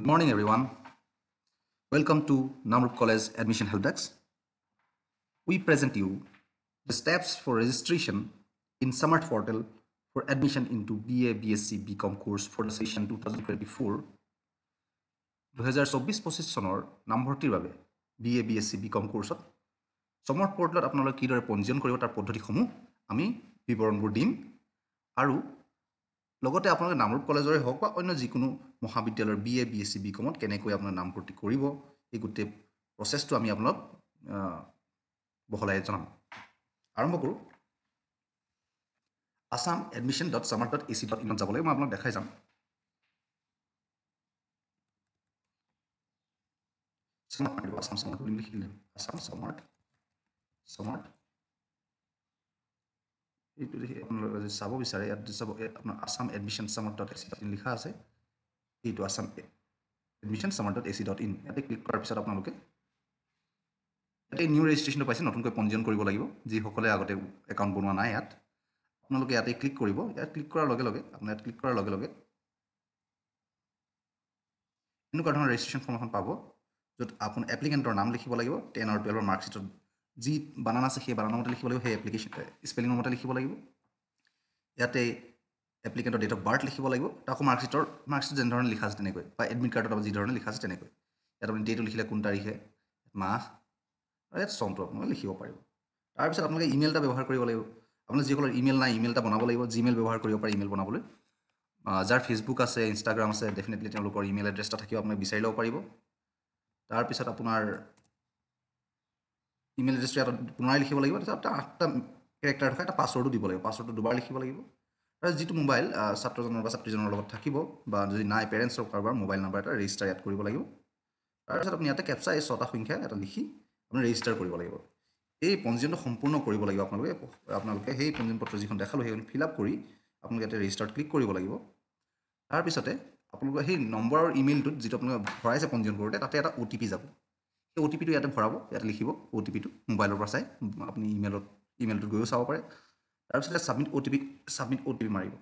Good morning, everyone. Welcome to Namrup College Admission Helpdesk. We present you the steps for registration in Summit portal for admission into BA, BSc, BCom course for the session 2024 দুহেজাৰ চৌবিছ পঁচিছ চনৰ নামভৰ্তিৰ বাবে B A B S C B com কোৰ্ছত চমৰ্থ পৰ্টেলত আপোনালোকে কিদৰে পঞ্জীয়ন কৰিব তাৰ পদ্ধতিসমূহ আমি বিৱৰণবোৰ দিম আৰু লগতে আপোনালোকে নামৰূপ কলেজৰে হওক বা অন্য যিকোনো মহাবিদ্যালয়ৰ B A B S C B কমত কেনেকৈ আপোনাৰ নামভৰ্তি কৰিব এই গোটেই প্ৰচেছটো আমি আপোনাক বহলাই জনাম আৰম্ভ কৰোঁ Assam admission dot Samarth dot A C dot ইনত যাব লাগিব মই আপোনাক দেখাই যাম এইটো দেখি আপোনালোকে চাব বিচাৰে ইয়াত চাব আপোনাৰ Assam admission Samarth dot A C dot in লিখা আছে এইটো Assam admission Samarth dot A C dot in ইয়াতে ক্লিক কৰাৰ পিছত আপোনালোকে ইয়াতে নিউ ৰেজিষ্ট্ৰেশ্যনটো পাইছে নতুনকৈ পঞ্জীয়ন কৰিব লাগিব যিসকলে আগতে একাউণ্ট বনোৱা নাই ইয়াত আপোনালোকে ইয়াতে ক্লিক কৰিব ইয়াত ক্লিক কৰাৰ লগে লগে আপোনাৰ ইয়াত ক্লিক কৰাৰ লগে লগে এনেকুৱা ধৰণৰ ৰেজিষ্ট্ৰেশ্যন ফৰ্ম এখন পাব য'ত আপুনি এপ্লিকেণ্টৰ নাম লিখিব লাগিব টেন আৰু টুৱেলভৰ মাৰ্কশ্বিটত যি বানান আছে সেই বানানৰ মতে লিখিব লাগিব সেই এপ্লিকেশ্যন স্পেলিঙৰ মতে লিখিব লাগিব ইয়াতে এপ্লিকেণ্টৰ ডেট অফ বাৰ্থ লিখিব লাগিব তাৰ আকৌ মাৰ্কশ্বীটৰ মাৰ্কশ্বীট যেনেধৰণে লিখা আছে তেনেকৈ বা এডমিট কাৰ্ডত আপুনি যিধৰণে লিখা আছে তেনেকৈ ইয়াত আপুনি ডেটো লিখিলে কোন তাৰিখে মাহ আৰু ইয়াত চনটো আপোনালোকে লিখিব পাৰিব তাৰপিছত আপোনালোকে ইমেইল এটা ব্যৱহাৰ কৰিব লাগিব আপোনালোকে যিসকলৰ ইমেইল নাই ইমেইল এটা বনাব লাগিব জিমেইল ব্যৱহাৰ কৰিব পাৰে ইমেইল বনাবলৈ যাৰ ফেচবুক আছে ইনষ্টাগ্ৰাম আছে ডেফিনেটলি তেওঁলোকৰ ইমেইল এড্ৰেছ এটা থাকিব আপোনালোকে বিচাৰি ল'ব পাৰিব তাৰপিছত আপোনাৰ ইমেইল এড্ৰেছটো ইয়াত পুনৰাই লিখিব লাগিব তাৰপিছত আঠটা কেৰেক্টাৰ থকা এটা পাছৱৰ্ডো দিব লাগিব পাছৱৰ্ডটো দুবাৰ লিখিব লাগিব আৰু যিটো মোবাইল ছাত্ৰজনৰ বা ছাত্ৰীজনৰ লগত থাকিব বা যদি নাই পেৰেণ্টছৰ কাৰোবাৰ মোবাইল নাম্বাৰ এটা ৰেজিষ্টাৰ ইয়াত কৰিব লাগিব তাৰপিছত আপুনি ইয়াতে কেপচা এই ছটা সংখ্যা এটা লিখি আপুনি ৰেজিষ্টাৰ কৰিব লাগিব এই পঞ্জীয়নটো সম্পূৰ্ণ কৰিব লাগিব আপোনালোকে আপোনালোকে সেই পঞ্জীয়ন পত্ৰ যিখন দেখালোঁ সেইখন ফিল আপ কৰি আপোনালোকে ইয়াতে ৰেজিষ্টাৰত ক্লিক কৰিব লাগিব তাৰপিছতে আপোনালোকৰ সেই নম্বৰৰ ইমেইলটোত যিটো আপোনালোকে ভৰাইছে পঞ্জীয়ন কৰোঁতে তাতে এটা অ' টি পি যাব সেই অ' টি পিটো ইয়াতে ভৰাব ইয়াতে লিখিব অ' টি পিটো মোবাইলৰ পৰা চাই আপুনি ইমেইলত ইমেইলটোত গৈও চাব পাৰে তাৰপিছতে submit O' T P submit O' T P মাৰিব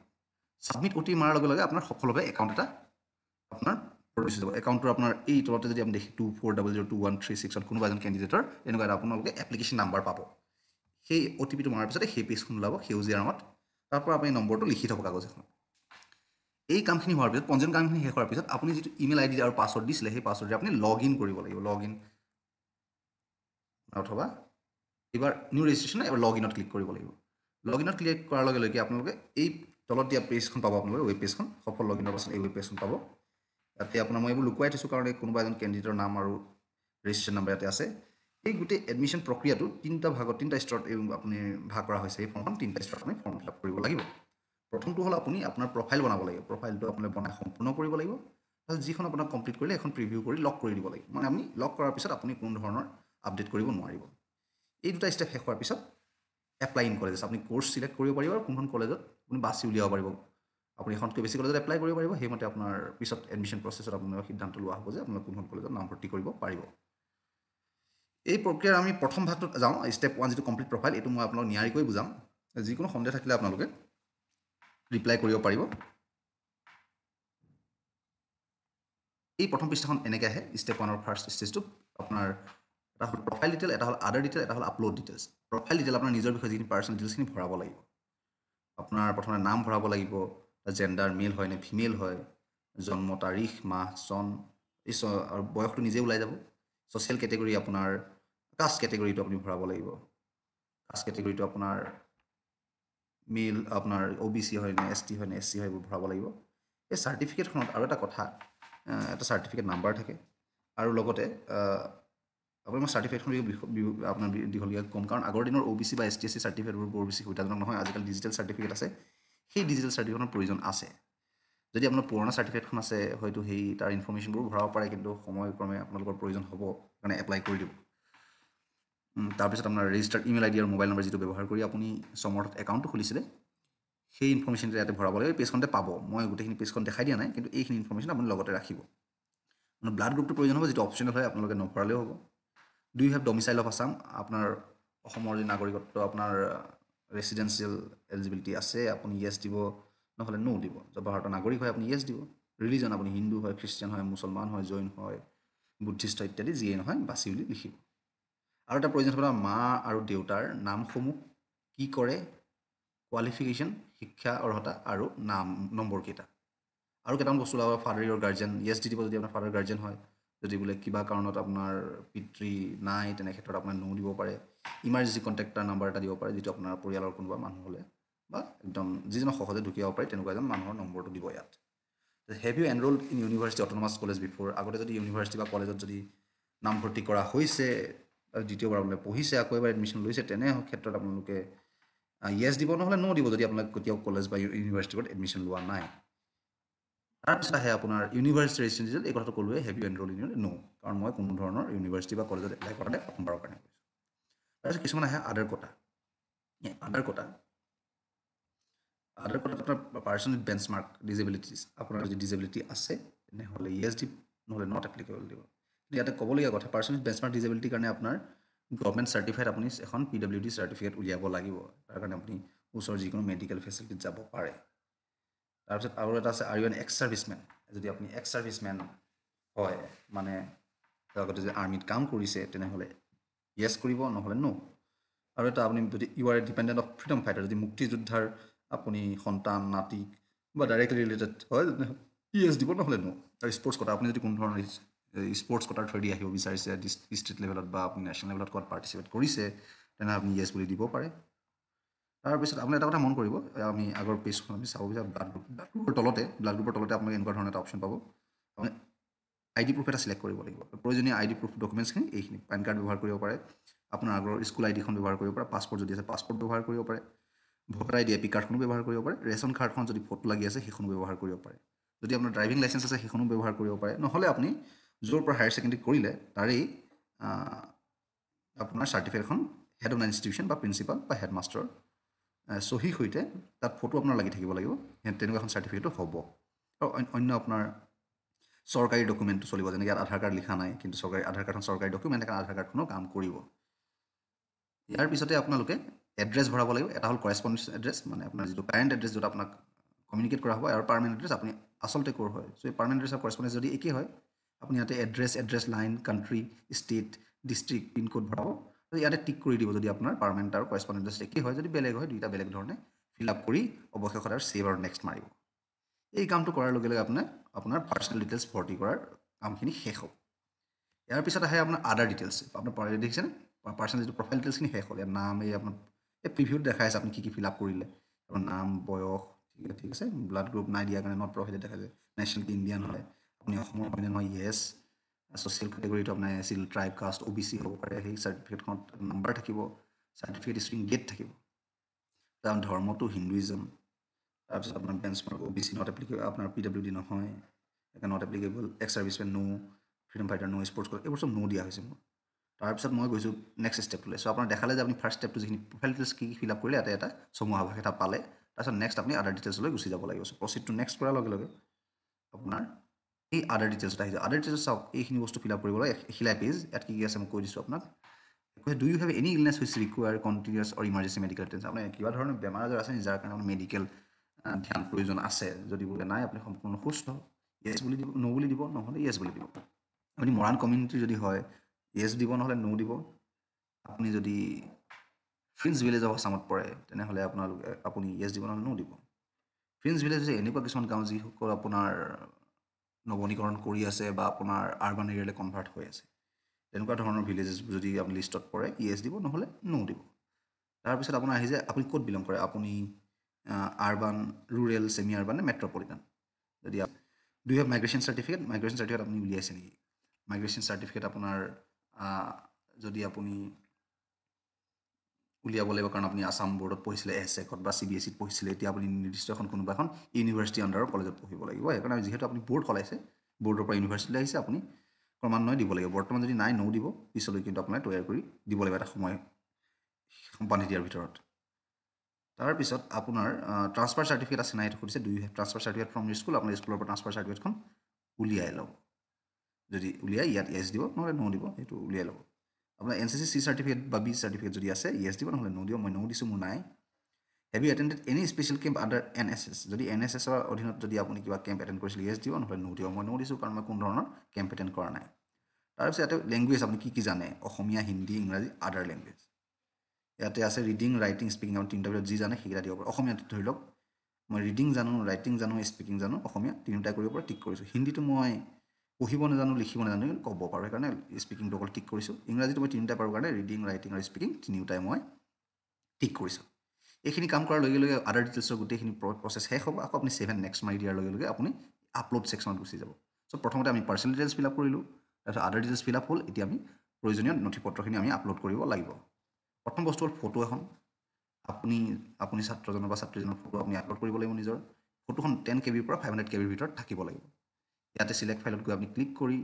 ছাবমিট অ' টি পি মৰাৰ লগে লগে আপোনাৰ সকলোকে একাউণ্ট এটা আপোনাৰ প্ৰডিউচ হৈ একাউণ্টটো আপোনাৰ এই তলতে যদি আমি দেখি two four double zero' two one three ছিক্সত কোনোবা এজন কেণ্ডিডেটৰ এনেকুৱা এটা আপোনালোকে এপ্লিকেশ্যন নাম্বাৰ পাব সেই অ' টি পিটো মৰাৰ পিছতে সেই পেজখন ওলাব সেউজীয়া ৰঙত তাৰপৰা আপুনি নম্বৰটো লিখি থব কাগজ এখন এই কামখিনি হোৱাৰ পিছত পঞ্জীয়ন কামখিনি শেষ হোৱাৰ পিছত আপুনি যিটো ইমেইল আই ডি আৰু পাছৱৰ্ড দিছিলে সেই পাছৱৰ্ডে আপুনি লগ ইন কৰিব লাগিব লগ ইন অথবা এইবাৰ নিউ ৰেজিষ্ট্ৰেশ্যন এবাৰ লগ ইনত ক্লিক কৰিব লাগিব লগ ইনত ক্লিক কৰাৰ লগে লগে আপোনালোকে এই তলত দিয়া পেজখন পাব আপোনালোকে ৱেব পেজখন সফল লগ ইনৰ পাছত এই ৱেব পেজখন পাব ইয়াতে আপোনাৰ মই এইবোৰ লুকুৱাই থৈছোঁ কাৰণে কোনোবা এজন কেণ্ডিডেটৰ নাম আৰু ৰেজিষ্ট্ৰেশ্যন নাম্বাৰ ইয়াতে আছে এই গোটেই এডমিশ্যন প্ৰক্ৰিয়াটো তিনিটা ভাগত তিনিটা স্তৰত এই আপুনি ভাগ কৰা হৈছে এই ফৰ্মখন তিনিটা স্তৰত আপুনি ফৰ্ম ফিল আপ কৰিব লাগিব প্ৰথমটো হ'ল আপুনি আপোনাৰ প্ৰফাইল বনাব লাগিব প্ৰফাইলটো আপোনালোকে বনাই সম্পূৰ্ণ কৰিব লাগিব তাৰপিছত যিখন আপোনাক কমপ্লিট কৰিলে এখন প্ৰিভিউ কৰি লক কৰি দিব লাগিব মানে আপুনি লক কৰাৰ পিছত আপুনি কোনো ধৰণৰ আপডেট কৰিব নোৱাৰিব এই দুটা ষ্টেপ শেষ হোৱাৰ পিছত এপ্লাই ইন কলেজেছ আপুনি কোৰ্ছ ছিলেক্ট কৰিব পাৰিব আৰু কোনখন কলেজত আপুনি বাছি উলিয়াব পাৰিব আপুনি এখনতকৈ বেছি কলেজত এপ্লাই কৰিব পাৰিব সেইমতে আপোনাৰ পিছত এডমিশ্যন প্ৰচেছত আপোনাৰ সিদ্ধান্ত লোৱা হ'ব যে আপোনাৰ কোনখন কলেজত নামভৰ্তি কৰিব পাৰিব এই প্ৰক্ৰিয়াৰ আমি প্ৰথম ভাগটোত যাওঁ ষ্টেপ ওৱান যিটো কমপ্লিট প্ৰফাইল এইটো মই আপোনালোকক নিয়াৰিকৈ বুজাম যিকোনো সন্দেহ থাকিলে আপোনালোকে ৰিপ্লাই কৰিব পাৰিব এই প্ৰথম পৃষ্ঠাখন এনেকৈ আহে ষ্টেপ ওৱানৰ ফাৰ্ষ্ট ষ্টেজটো আপোনাৰ এটা হ'ল প্ৰফাইল ডিটেইল এটা হ'ল আদাৰ ডিটেইল এটা হ'ল আপলোড ডিটেইলছ প্ৰফাইল ডিটেইল আপোনাৰ নিজৰ বিষয়ে যিখিনি পাৰ্চনেল ডিটেইলছখিনি ভৰাব লাগিব আপোনাৰ প্ৰথমে নাম ভৰাব লাগিব জেণ্ডাৰ মেল হয় নে ফিমেল হয় জন্ম তাৰিখ মাহ চন এই আৰু বয়সটো নিজে ওলাই যাব ছ'চিয়েল কেটেগৰী আপোনাৰ কাষ্ট কেটেগৰীটো আপুনি ভৰাব লাগিব কাষ্ট কেটেগৰীটো আপোনাৰ মেল আপোনাৰ অ' বি চি হয়নে এছ টি হয় নে এছ চি হয় এইবোৰ ভৰাব লাগিব এই চাৰ্টিফিকেটখনত আৰু এটা কথা এটা চাৰ্টিফিকেট নাম্বাৰ থাকে আৰু লগতে আপুনি মই চাৰ্টিফাইডখন আপোনাৰ দীঘলীয়া কম কাৰণ আগৰ দিনৰ অ' বি চি বা এছ টি এছ চি চাৰ্টিফিকেটবোৰ বৰ বেছি সুবিধাজনক নহয় আজিকালি ডিজিটেল চাৰ্টিফিকেট আছে সেই ডিজিটেল চাৰ্টিফিকেটৰ প্ৰয়োজন আছে যদি আপোনাৰ পুৰণা চাৰ্টিফিকেটখন আছে হয়তো সেই তাৰ ইনফৰ্মেশ্যনবোৰ ভৰাব পাৰে কিন্তু সময়ক্ৰমে আপোনালোকৰ প্ৰয়োজন হ'ব কাৰণে এপ্লাই কৰি দিব তাৰপিছত আপোনাৰ ৰেজিষ্টাৰ্ড ইমেইল আই ডি আৰু মোবাইল নম্বৰ যিটো ব্যৱহাৰ কৰি আপুনি চমৰ্থত একাউণ্টটো খুলিছিলে সেই ইনফৰ্মেশ্যনটো ইয়াতে ভৰাব লাগে পেজখনতে পাব মই গোটেইখিনি পেজখন দেখাই দিয়া নাই কিন্তু এইখিনি ইনফৰ্মেশ্যন আপুনি লগতে ৰাখিব আপোনাৰ ব্লাড গ্ৰুপটো প্ৰয়োজন হ'ব যিটো অপশ্যনেল হয় আপোনালোকে নভৰালেও হ'ব do have domicile of Assam আপোনাৰ অসমৰ যি নাগৰিকত্ব আপোনাৰ ৰেচিডেঞ্চিয়েল এলিজিবিলিটি আছে আপুনি য়েছ দিব নহ'লে ন' দিব য'ত ভাৰতৰ নাগৰিক হয় আপুনি য়েছ দিব ৰিলিজন আপুনি হিন্দু হয় খ্ৰীষ্টান হয় মুছলমান হয় জৈন হয় বুদ্ধিষ্ট ইত্যাদি যিয়ে নহয় বাচি বুলি লিখিব আৰু এটা প্ৰয়োজন আপোনাৰ মা আৰু দেউতাৰ নামসমূহ কি কৰে কোৱালিফিকেশ্যন শিক্ষা অৰ্হতা আৰু নাম নম্বৰকেইটা আৰু কেইটামান বস্তু ওলাব ফাদাৰ ইয়ৰ গাৰ্জেন য়েছ দি দিব যদি আপোনাৰ ফাদাৰ গাৰ্জেন হয় যদি বোলে কিবা কাৰণত আপোনাৰ পিতৃ নাই তেনেক্ষেত্ৰত আপোনাৰ নো দিব পাৰে ইমাৰ্জেঞ্চি কণ্টেক্টৰ নাম্বাৰ এটা দিব পাৰে যিটো আপোনাৰ পৰিয়ালৰ কোনোবা মানুহ হ'লে বা একদম যিজন সহজে ঢুকি পাৰে তেনেকুৱা এজন মানুহৰ নম্বৰটো দিব ইয়াত have you enrolled in university autonomous college before আগতে যদি ইউনিভাৰ্চিটি বা কলেজত যদি নামভৰ্তি কৰা হৈছে দ্বিতীয়বাৰ আপোনালোকে পঢ়িছে আকৌ এবাৰ এডমিশ্যন লৈছে তেনে ক্ষেত্ৰত আপোনালোকে য়েছ দিব নহ'লে নো দিব যদি আপোনালোকে কেতিয়াও কলেজ বা ইউনিভাৰ্চিটিত এডমিশ্যন লোৱা নাই তাৰপিছত আহে আপোনাৰ ইউনিভাৰ্চিটি ৰেচিডেণ্ট ৰিজাল্ট এই কথাটো ক'লোৱে হেভি এনৰোল ইন নো কাৰণ মই কোনো ধৰণৰ ইউনিভাৰ্চিটি বা কলেজত এপ্লাই কৰা নাই প্ৰথমবাৰৰ কাৰণে কৰিছোঁ তাৰপিছত কিছুমান আহে আদাৰ কোটা আদাৰ কোটা আদাৰ কোটাত আপোনাৰ পাৰ্চন উইথ বেঞ্চ মাৰ্ক ডিজেবিলিটিজ আপোনাৰ যদি ডিজেবিলিটি আছে তেনেহ'লে ইয়েছ ডি নহ'লে নট এপ্লিকেবল দিব ইয়াতে ক'বলগীয়া কথা পাৰ্চন উইথ বেঞ্চ মাৰ্ক ডিজেবিলিটিৰ কাৰণে আপোনাৰ গভৰ্ণমেণ্ট চাৰ্টিফাইড আপুনি এখন পি ডব্লিউ ডি চাৰ্টিফিকেট উলিয়াব লাগিব তাৰ কাৰণে আপুনি ওচৰৰ যিকোনো মেডিকেল ফেচিলিটিত যাব পাৰে তাৰপিছত আৰু এটা আছে আৰু এন এক্স ছাৰ্ভিচমেন যদি আপুনি এক্স ছাৰ্ভিচমেন হয় মানে লগতে যদি আৰ্মিত কাম কৰিছে তেনেহ'লে য়েছ কৰিব নহ'লে ন' আৰু এটা আপুনি যদি you are a dependent of freedom fighter যদি মুক্তিযোদ্ধাৰ আপুনি সন্তান নাতিক বা ডাইৰেক্টলি ৰিলেটেড হয় ইয়েছ দিব নহ'লে ন' আৰু স্পৰ্টছ কটাৰ আপুনি যদি কোনো ধৰণৰ স্পৰ্টছ কটাৰ থ্ৰেদি আহিব বিচাৰিছে ডিষ্ট্ৰিক্ট লেভেলত বা আপুনি নেশ্যনেল লেভেলত ক'ৰবাত পাৰ্টিচিপেট কৰিছে তেনেহ'লে আপুনি য়েছ বুলি দিব পাৰে তাৰপিছত আপুনি এটা কথা মন কৰিব আমি আগৰ পেজখন আমি চাব বিচাৰোঁ ব্লাড গ্ৰুপ ব্লাড গ্ৰুপৰ তলতে ব্লাড গ্ৰুপৰ তলতে আপোনালোকে এনেকুৱা ধৰণৰ এটা অপশ্যন পাব আপুনি আই ডি প্ৰুফ এটা চিলেক্ট কৰিব লাগিব প্ৰয়োজনীয় আই ডি প্ৰুফ ডকুমেণ্টছখিনি এইখিনি পেন কাৰ্ড ব্যৱহাৰ কৰিব পাৰে আপোনাৰ আগৰ স্কুল আই ডিখন ব্যৱহাৰ কৰিব পাৰে পাছপৰ্ট যদি আছে পাছপৰ্ট ব্যৱহাৰ কৰিব পাৰে voter I D A P কাৰ্ডখনো ব্যৱহাৰ কৰিব পাৰে ৰেচন কাৰ্ডখন যদি ফটো লাগি আছে সেইখনো ব্যৱহাৰ কৰিব পাৰে যদি আপোনাৰ ড্ৰাইভিং লাইচেঞ্চ আছে সেইখনো ব্যৱহাৰ কৰিব পাৰে নহ'লে আপুনি য'ৰ পৰা হায়াৰ ছেকেণ্ডেৰী কৰিলে তাৰেই আপোনাৰ চাৰ্টিফিকেটখন হেড অফ দ্য ইনষ্টিটিউচন বা প্ৰিন্সিপাল বা হেডমাষ্টৰ চহী সৈতে তাত ফটো আপোনাৰ লাগি থাকিব লাগিব তেনেকুৱা এখন চাৰ্টিফিকেটো হ'ব আৰু অন্য আপোনাৰ চৰকাৰী ডকুমেণ্টটো চলিব যেনেকৈ ইয়াত আধাৰ কাৰ্ড লিখা নাই কিন্তু চৰকাৰী আধাৰ কাৰ্ডখন চৰকাৰী ডকুমেণ্ট এখন আধাৰ কাৰ্ডখনো কাম কৰিব ইয়াৰ পিছতে আপোনালোকে এড্ৰেছ ভৰাব লাগিব এটা হ'ল কৰেচপণ্ডেঞ্চ এড্ৰেছ মানে আপোনাৰ যিটো কাৰেণ্ট এড্ৰেছ যিটো আপোনাক কমিউনিকেট কৰা হ'ব আৰু পাৰ্মেণ্ট এড্ৰেছ আপুনি আচলতে ক'ৰ হয় চ' এই পাৰ্মেণ্ট এড্ৰেছ আৰু কৰেচপণ্ডেঞ্চ যদি একেই হয় আপুনি ইয়াতে address address line country state district pincode ভৰাব ইয়াতে টিক কৰি দিব যদি আপোনাৰ পাৰ্মেণ্ট আৰু কৰেচপণ্ডেণ্টছ একেই হয় যদি বেলেগ হয় দুইটা বেলেগ ধৰণে ফিল আপ কৰি অৱশেষত আৰু ছেভ আৰু নেক্সট মাৰিব এই কামটো কৰাৰ লগে লগে আপোনাৰ আপোনাৰ পাৰ্চনেল ডিটেইলছ ভৰ্তি কৰাৰ কামখিনি শেষ হ'ব ইয়াৰ পিছত আহে আপোনাৰ আদাৰ ডিটেইলছ আপোনাৰ দেখিছেনে পাৰ্চনেল যিটো প্ৰফাইল ডিটেইলছখিনি শেষ হ'ল ইয়াৰ নাম এই আপোনাৰ এই প্ৰিভিউত দেখাই আছে আপুনি কি কি ফিল আপ কৰিলে আপোনাৰ নাম বয়স ঠিক আছে ঠিক আছে ব্লাড গ্ৰুপ নাই দিয়াৰ কাৰণে নট প্ৰভাইডেড দেখা যায় নেশ্যনেল ইণ্ডিয়ান হয় আপুনি অসমৰ হয়নে নহয় য়েছ ছ'চিয়েল কেটেগৰীটো আপোনাৰ আছিল tribe caste O' B C হ'ব পাৰে সেই চাৰ্টিফিকেটখনত নাম্বাৰ থাকিব চাৰ্টিফিকেট ষ্ট্ৰিং গেট থাকিব কাৰণ ধৰ্মটো হিন্দুইজম তাৰপিছত আপোনাৰ benchmark O' B C not applicable আপোনাৰ পি ডাব্লিউ ডি নহয় not applicable ex servicemen no' freedom fighter no sports call এইবোৰ চব নো দিয়া হৈছে মোৰ তাৰপিছত মই গৈছোঁ নেক্সট ষ্টেপটোলৈ চ' আপোনাৰ দেখালে যে আপুনি ফাৰ্ষ্ট ষ্টেপটো যিখিনি প্ৰফাইল ডিটেলছ কি কি ফিল আপ কৰিলে এটা এটা চমুহা ভাষা এটা পালে তাৰপিছত নেক্সট আপুনি আদাৰ ডিটেইলছলৈ গুচি যাব লাগিব প্ৰচিডটো নেক্সট কৰাৰ লগে লগে আপোনাৰ এই আদাৰ ডিটেইলছত আহি যায় আদাৰ ডিটেইলছ চাওক এইখিনি বস্তু ফিল আপ কৰিবলৈ এখিলাই পেজ ইয়াত কি কি আছে মই কৈ দিছোঁ আপোনাক কৈছে do you have any illness which require continuous or emergency medical tension আপোনাৰ কিবা ধৰণৰ বেমাৰ আজাৰ আছে যাৰ কাৰণে আপোনাৰ মেডিকেল ধ্যান প্ৰয়োজন আছে যদি বোলে নাই আপুনি সম্পূৰ্ণ সুস্থ য়েছ বুলি দিব ন' বুলি দিব নহ'লে য়েছ বুলি দিব আপুনি মৰাণ কমিউনিটি যদি হয় য়েছ দিব নহ'লে ন' দিব আপুনি যদি ফ্ৰিন্স ভিলেজ অফ আছামত পৰে তেনেহ'লে আপোনালোকে আপুনি য়েছ দিব নহ'লে নো দিব ফ্ৰিন্স ভিলেজ হৈছে এনেকুৱা কিছুমান গাঁও যিসকল আপোনাৰ নৱনীকৰণ কৰি আছে বা আপোনাৰ আৰ্বান এৰিয়ালৈ কনভাৰ্ট হৈ আছে তেনেকুৱা ধৰণৰ ভিলেজেছ যদি আপুনি লিষ্টত পৰে ইয়েছ দিব নহ'লে ন' দিব তাৰপিছত আপোনাৰ আহি যায় আপুনি ক'ত বিলং কৰে আপুনি আৰ্বান ৰুৰেল ছেমি আৰ্বান নে মেট্ৰ'পলিটান যদি do you have migration certificate migration certificate আপুনি উলিয়াইছে নেকি মাইগ্ৰেশ্যন চাৰ্টিফিকেট আপোনাৰ যদি আপুনি উলিয়াব লাগিব কাৰণ আপুনি আছাম বৰ্ডত পঢ়িছিলে এছ একত বা চি বি এছ চিত পঢ়িছিলে এতিয়া আপুনি নিৰ্দিষ্ট এখন কোনোবা এখন ইউনিভাৰ্চিটি আণ্ডাৰৰ কলেজত পঢ়িব লাগিব সেইকাৰণে যিহেতু আপুনি বৰ্ড কলাইছে বৰ্ডৰ পৰা ইউনিভাৰ্চিটিলৈ আহিছে আপুনি ক্ৰমান্বয়ে দিব লাগিব বৰ্তমান যদি নাই নৌ দিব পিছলৈ কিন্তু আপোনাৰ তৈয়াৰ কৰি দিব লাগিব এটা সময় বান্ধি দিয়াৰ ভিতৰত তাৰপিছত আপোনাৰ ট্ৰান্সফাৰ চাৰ্টিফিকেট আছে নাই সুধিছে do you transfer certificate from your school আপোনাৰ স্কুলৰ পৰা ট্ৰান্সফাৰ চাৰ্টিফিকেটখন উলিয়াই ল'ব যদি উলিয়াই ইয়াত এছ দিব নহ'লে নৌ দিব সেইটো উলিয়াই ল'ব আপোনাৰ N C C C certificate বা বি চাৰ্টিফিকেট যদি আছে ই এছ দিব নহ'লে নো দিওঁ মই নো দিছোঁ মোৰ নাই have you attended any special camp under N S S যদি এন এছ এছৰ অধীনত যদি আপুনি কিবা কেম্প এটেণ্ড কৰিছিল ই এছ দিব নহ'লে নো দিয়ক মই নো দিছোঁ কাৰণ মই কোনো ধৰণৰ কেম্প এটেণ্ড কৰা নাই তাৰপিছত ইয়াতে লেংগুৱেজ আপুনি কি কি জানে অসমীয়া হিন্দী ইংৰাজী আদাৰ লেংগুৱেজ ইয়াতে আছে ৰিডিং ৰাইটিং স্পিকিং আপুনি তিনিটা ভিতৰত যি জানে সেইকেইটা দিব পাৰে অসমীয়াত ধৰি লওক মই ৰিডিং জানো ৰাইটিং জানো স্পিকিং জানো অসমীয়া তিনিটা কৰিব পৰা ঠিক কৰিছোঁ হিন্দীটো মই পঢ়িব নাজানো লিখিব নাজানো ক'ব পাৰোঁ সেইকাৰণে স্পিকিংটো অকল ঠিক কৰিছোঁ ইংৰাজীটো মই তিনিটা পাৰোঁ কাৰণে ৰিডিং ৰাইটিং আৰু স্পিকিং তিনিওটাই মই ঠিক কৰিছোঁ এইখিনি কাম কৰাৰ লগে লগে আদাৰ ডিটেইলছৰ গোটেইখিনি প্ৰচেছ শেষ হ'ব আকৌ আপুনি ছেভেন নেক্সট মাৰি দিয়াৰ লগে লগে আপুনি আপলোড ছেকশ্যনত গুচি যাব চ' প্ৰথমতে আমি পাৰ্চনেল ডিটেইলছ ফিল আপ কৰিলোঁ তাৰপিছত আদাৰ ডিটেইলছ ফিল আপ হ'ল এতিয়া আমি প্ৰয়োজনীয় নথি পত্ৰখিনি আমি আপলোড কৰিব লাগিব প্ৰথম বস্তু হ'ল ফটো এখন আপুনি আপুনি ছাত্ৰজনৰ বা ছাত্ৰীজনৰ ফটো আপুনি আপলোড কৰিব লাগিব নিজৰ ফটোখন টেন কে বিৰ পৰা ফাইভ হাণ্ড্ৰেড কে বিৰ ভিতৰত থাকিব লাগিব ইয়াতে ছিলেক্ট ফাইলত গৈ আপুনি ক্লিক কৰি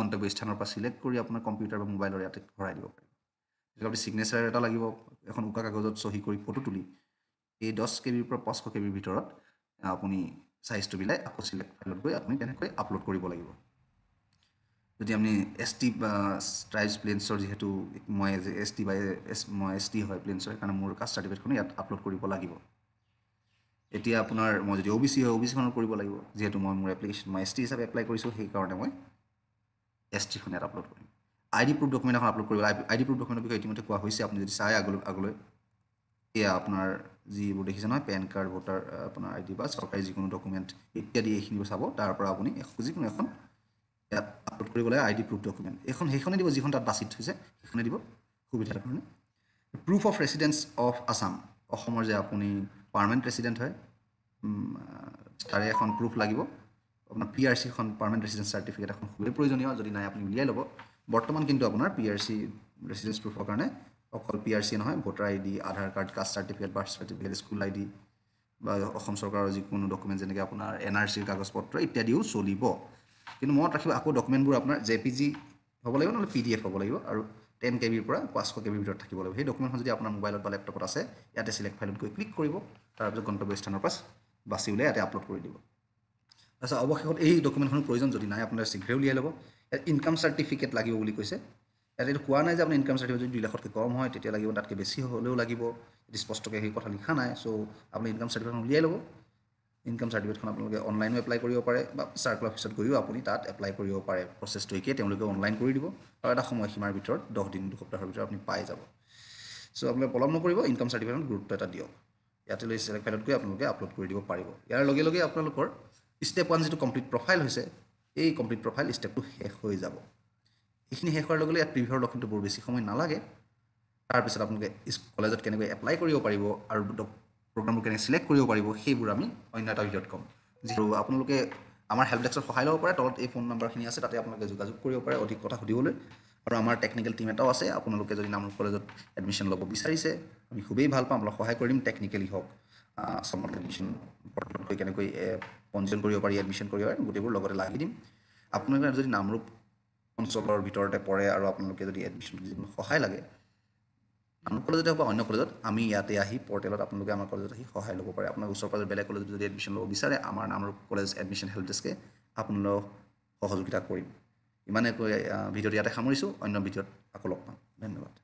গন্তব্য স্থানৰ পৰা ছিলেক্ট কৰি আপোনাৰ কম্পিউটাৰ বা মোবাইলৰ ইয়াতে ভৰাই দিব পাৰিব গতিকে আপুনি ছিগনেচাৰ এটা লাগিব এখন উকা কাগজত চহী কৰি ফটো তুলি এই দহ কেবিৰ পৰা পাঁচশ কেবিৰ ভিতৰত আপুনি চাইজটো মিলাই আকৌ ছিলেক্ট ফাইলত গৈ আপুনি তেনেকৈ আপলোড কৰিব লাগিব যদি আপুনি এছ টি বা ট্ৰাইবছ প্লেন্সৰ যিহেতু মই এছ টি বা এছ মই এছ টি হয় প্লেন্সৰ সেইকাৰণে মোৰ কাষ্ট চাৰ্টিফিকেটখনো ইয়াত আপলোড কৰিব লাগিব এতিয়া আপোনাৰ মই যদি অ' বি চি হয় অ' বি চিখনত কৰিব লাগিব যিহেতু মই মোৰ এপ্লিকেশ্যন মই এছ টি হিচাপে এপ্লাই কৰিছোঁ সেইকাৰণে মই এছ টিখন ইয়াত আপলোড কৰিম আই ডি প্ৰুফ ডকুমেণ্ট এখন আপলোড কৰিব আই আই ডি প্ৰুফ ডকুমেণ্টৰ বিষয়ে ইতিমধ্যে কোৱা হৈছে আপুনি যদি চাই আগলৈ আগলৈ এয়া আপোনাৰ যিবোৰ দেখিছে নহয় পেন কাৰ্ড ভোটাৰ আপোনাৰ আই ডি বা চৰকাৰী যিকোনো ডকুমেণ্ট ইত্যাদি এইখিনিবোৰ চাব তাৰ পৰা আপুনি যিকোনো এখন ইয়াত আপলোড কৰিব লাগে আই ডি প্ৰুফ ডকুমেণ্ট এইখন সেইখনে দিব যিখন তাত বাচি থৈছে সেইখনে দিব সুবিধাৰ কাৰণে proof of residence of Assam অসমৰ যে আপুনি পাৰ্মানেণ্ট ৰেচিডেণ্ট হয় তাৰে এখন প্ৰুফ লাগিব আপোনাৰ পি আৰ চি এখন পাৰ্মানেণ্ট ৰেচিডেণ্ট চাৰ্টিফিকেট এখন খুবেই প্ৰয়োজনীয় যদি নাই আপুনি উলিয়াই ল'ব বৰ্তমান কিন্তু আপোনাৰ পি আৰ চি ৰেচিডেণ্ট প্ৰুফৰ কাৰণে অকল পি আৰ চি নহয় voter I D Aadhaar card caste certificate birth certificate school I D বা অসম চৰকাৰৰ যিকোনো ডকুমেণ্ট যেনেকৈ আপোনাৰ এন আৰ চিৰ কাগজ পত্ৰ ইত্যাদিও চলিব কিন্তু মনত ৰাখিব আকৌ ডকুমেণ্টবোৰ আপোনাৰ জে পি জি হ'ব লাগিব নহ'লে পি ডি এফ হ'ব লাগিব আৰু টেন কে বিৰ পৰা পাঁচশ কে বিৰ ভিতৰত থাকিব লাগিব সেই ডকুমেণ্টখন যদি আপোনাৰ মোবাইলত বা লেপটপত আছে ইয়াতে চিলেক্ট ফাইলত গৈ ক্লিক কৰিব তাৰপিছত গন্তব্য স্থানৰ পৰা বাছি উলিয়াই ইয়াতে আপলোড কৰি দিব আচ্ছা অৱশেষত এই ডকুমেণ্টখনৰ প্ৰয়োজন যদি নাই আপোনাৰ শীঘ্ৰে উলিয়াই ল'ব ইয়াত ইনকাম চাৰ্টিফিকেট লাগিব বুলি কৈছে ইয়াত এইটো কোৱা নাই যে আপুনি ইনকাম চাৰ্টিফিকেট যদি দুই লাখতকৈ কম হয় তেতিয়া লাগিব তাতকৈ বেছি হ'লেও লাগিব স্পষ্টকৈ সেই কথা লিখা নাই চ' আপুনি ইনকাম চাৰ্টিফিকেটখন উলিয়াই ল'ব ইনকাম চাৰ্টিফিকেটখন আপোনালোকে অনলাইনো এপ্লাই কৰিব পাৰে বা চাৰ্কল অফিচত গৈও আপুনি তাত এপ্লাই কৰিব পাৰে প্ৰচেছটো একেই তেওঁলোকে অনলাইন কৰি দিব আৰু এটা সময়সীমাৰ ভিতৰত দহ দিন দুসপ্তাহৰ ভিতৰত আপুনি পাই যাব চ' আপোনালোকে পলম নকৰিব ইনকাম চাৰ্টিফিকেটত গুৰুত্ব এটা দিয়ক ইয়াতে লৈ চেলেক্ট ফাইলত গৈ আপোনালোকে আপলোড কৰি দিব পাৰিব ইয়াৰ লগে লগে আপোনালোকৰ ষ্টেপ ওৱান যিটো কমপ্লিট প্ৰফাইল হৈছে এই কমপ্লিট প্ৰফাইল ষ্টেপটো শেষ হৈ যাব এইখিনি শেষ হোৱাৰ লগে লগে ইয়াত প্ৰিভিয়াৰ লক্ষণটো বৰ বেছি সময় নালাগে তাৰপিছত আপোনালোকে কলেজত কেনেকৈ এপ্লাই কৰিব পাৰিব আৰু প্ৰগ্ৰামবোৰ কেনেকৈ ছিলেক্ট কৰিব পাৰিব সেইবোৰ আমি অন্য এটা ভিডিঅ'ত ক'ম যিহেতু আপোনালোকে আমাৰ হেল্প ডেস্কত সহায় ল'ব পাৰে তলত এই ফোন নম্বৰখিনি আছে তাতে আপোনালোকে যোগাযোগ কৰিব পাৰে অধিক কথা সুধিবলৈ আৰু আমাৰ টেকনিকেল টীম এটাও আছে আপোনালোকে যদি নামৰূপ কলেজত এডমিশ্যন ল'ব বিচাৰিছে আমি খুবেই ভাল পাওঁ আপোনালোক সহায় কৰিম টেকনিকেলি হওক আচামত এডমিশ্যন বৰ্তমান হৈ কেনেকৈ পঞ্জীয়ন কৰিব পাৰি এডমিশ্যন কৰিব পাৰি গোটেইবোৰ লগতে লাগি দিম আপোনালোকে যদি নামৰূপ অঞ্চলৰ ভিতৰতে পৰে আৰু আপোনালোকে যদি এডমিশ্যন সহায় লাগে আমাৰ কলেজতে হওক বা অন্য কলেজত আমি ইয়াতে আহি পৰ্টেলত আপোনালোকে আমাৰ কলেজত আহি সহায় ল'ব পাৰে আপোনাৰ ওচৰ পাজৰ বেলেগ কলেজত যদি এডমিশ্যন ল'ব বিচাৰে আমাৰ নামৰ কলেজ এডমিশ্যন হেল্প ডেস্কে আপোনালোকক সহযোগিতা কৰিম ইমানে কৈ ভিডিঅ'টো ইয়াতে সামৰিছোঁ অন্য ভিডিঅ'ত আকৌ লগ পাম ধন্যবাদ